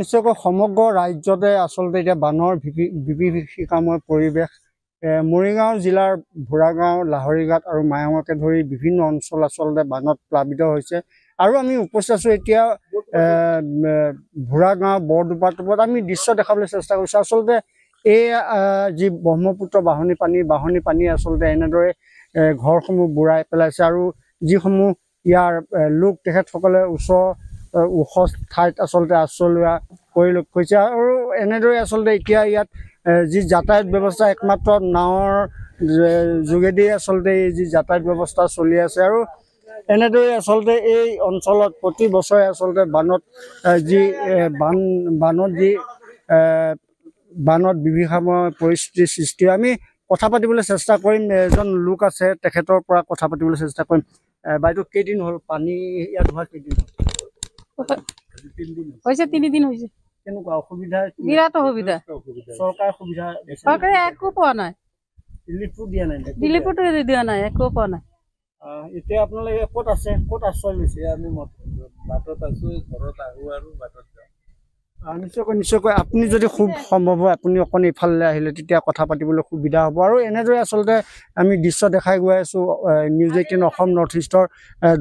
নিশ্চয়কৈ সমগ্ৰ ৰাজ্যতে আচলতে এতিয়া বানৰ বিভীষিকাময় পৰিৱেশ মৰিগাঁও জিলাৰ ভোৰাগাঁও লাহৰিঘাট আৰু মায়ঙকে ধৰি বিভিন্ন অঞ্চল আচলতে বানত প্লাৱিত হৈছে আৰু আমি উপস্থিত আছোঁ এতিয়া ভোৰাগাঁও বৰদোপাটোপত আমি দৃশ্য দেখাবলৈ চেষ্টা কৰিছোঁ আচলতে এই যি ব্ৰহ্মপুত্ৰ বাঢ়নী পানী বাঢ়নী পানীয়ে আচলতে এনেদৰে ঘৰসমূহ বুৰাই পেলাইছে আৰু যিসমূহ ইয়াৰ লোক তেখেতসকলে ওচৰ ওখ ঠাইত আচলতে আশ্ৰয় পৰিলক্ষ হৈছে আৰু এনেদৰে আচলতে এতিয়া ইয়াত যি যাতায়ত ব্যৱস্থা একমাত্ৰ নাৱৰ যোগেদি আচলতে এই যি যাতায়ত ব্যৱস্থা চলি আছে আৰু এনেদৰে আচলতে এই অঞ্চলত প্ৰতি বছৰে আচলতে বানত যি বান বানত যি বানত বিভীষাময় পৰিস্থিতিৰ সৃষ্টি হয় আমি কথা পাতিবলৈ চেষ্টা কৰিম এজন লোক আছে তেখেতৰ পৰা কথা পাতিবলৈ চেষ্টা কৰিম বাইদেউ কেইদিন হ'ল পানী ইয়াত হোৱা কেইদিন হ'ল হৈছে তিনিদিন হৈছে বিৰাট অসুবিধা চৰকাৰে একো পোৱা নাই দিলীপুটো দিয়া নাই একো পোৱা নাই এতিয়া আপোনালোকে ক'ত আছে ক'ত আশ্ৰয় আমি বাটত আছো ঘৰত আহো আৰু বাটত নিশ্চয়কৈ নিশ্চয়কৈ আপুনি যদি খুব সম্ভৱ হয় আপুনি অকণ এইফালে আহিলে তেতিয়া কথা পাতিবলৈ সুবিধা হ'ব আৰু এনেদৰে আচলতে আমি দৃশ্য দেখাই গৈ আছোঁ নিউজ এইটিন অসম নৰ্থ ইষ্টৰ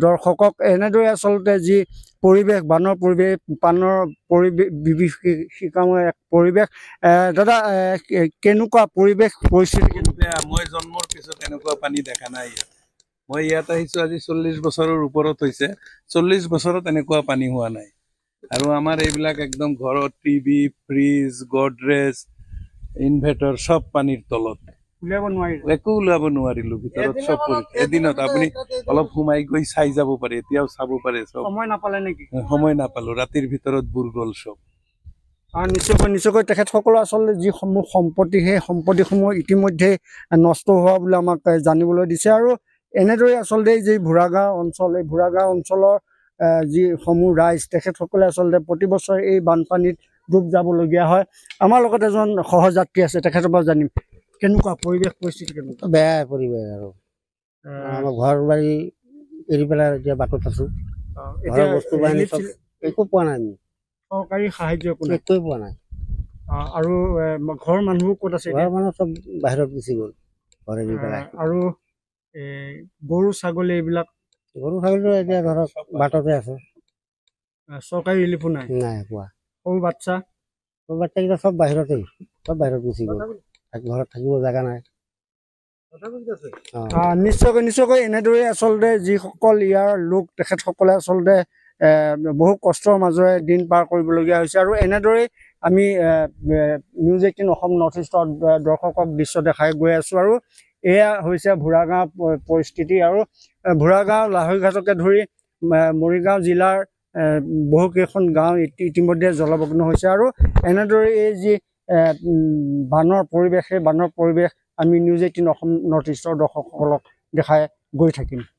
দৰ্শকক এনেদৰে আচলতে যি পৰিৱেশ বানৰ পৰিৱেশ পানৰ পৰিৱেশ শিকামৰ এক পৰিৱেশ দাদা কেনেকুৱা পৰিৱেশ পৰিস্থিতি কেনেকুৱা মই জন্মৰ পিছত এনেকুৱা পানী দেখা নাই মই ইয়াত আহিছোঁ আজি চল্লিছ বছৰৰ ওপৰত হৈছে চল্লিছ বছৰত এনেকুৱা পানী হোৱা নাই আৰু আমাৰ এইবিলাক একদম ঘৰত টিভি ফ্ৰিজ গডৰেজ ইনভাৰ্টাৰ চব পানীৰ তলত একো ওলাব নোৱাৰিলো ভিতৰত চব এদিনত আপুনি অলপ সোমাই গৈ চাই যাব পাৰে এতিয়াও চাব পাৰে চব সময় নাপালো ৰাতিৰ ভিতৰত বুৰ গল চব নিশ্চয়কৈ নিশ্চয়কৈ তেখেতসকলে আচলতে যিসমূহ সম্পত্তি সেই সম্পত্তিসমূহ ইতিমধ্যে নষ্ট হোৱা বুলি আমাক জানিবলৈ দিছে আৰু এনেদৰে আচলতে যে ভুৰাগাঁও অঞ্চল এই ভুৰাগাঁও অঞ্চলৰ যি সমূহ ৰাইজ তেখেতসকলে আচলতে প্ৰতি বছৰে এই বানপানীত ডুব যাবলগীয়া হয় আমাৰ লগত এজন সহযাত্ৰী আছে তেখেতৰ পৰা জানিম কেনেকুৱা পৰিৱেশ পৰিস্থিতি কেনেকুৱা বেয়া পৰিৱেশ আৰু আমাৰ ঘৰ বাৰী এৰি পেলাই এতিয়া বাটত আছো বস্তু বাহিনী একো পোৱা নাই আমি চৰকাৰী সাহাৰ্য একোৱেই পোৱা নাই আৰু ঘৰৰ মানুহ ক'ত আছে ঘৰৰ মানুহ চব বাহিৰত গুচি গ'ল ঘৰ এৰি পেলাই আৰু গৰু ছাগলী এইবিলাক গৰু ছাগলীটো এতিয়া ধৰক বাটতে আছে চৰকাৰী ৰিলিফো নাই নাই পোৱা সৰু বাচ্ছা সৰু বাচ্ছাকেইটা চব বাহিৰতেই চব বাহিৰত গুচি গ'ল ঘৰত থাকিব জাগা নাই নিশ্চয়কৈ নিশ্চয়কৈ এনেদৰে আচলতে যিসকল ইয়াৰ লোক তেখেতসকলে আচলতে বহু কষ্টৰ মাজৰে দিন পাৰ কৰিবলগীয়া হৈছে আৰু এনেদৰেই আমি নিউজ এইটিন অসম নৰ্থ ইষ্টৰ দৰ্শকক দৃশ্য দেখাই গৈ আছোঁ আৰু এয়া হৈছে ভুড়াগাঁও পৰিস্থিতি আৰু ভুড়াগাঁও লাহৈঘাটকে ধৰি মৰিগাঁও জিলাৰ বহুকেইখন গাঁও ইতিমধ্যে জলমগ্ন হৈছে আৰু এনেদৰে এই যি বানৰ পৰিৱেশ সেই বানৰ পৰিৱেশ আমি নিউজ এইটিন অসম নৰ্থ ইষ্টৰ দৰ্শকসকলক দেখাই গৈ থাকিম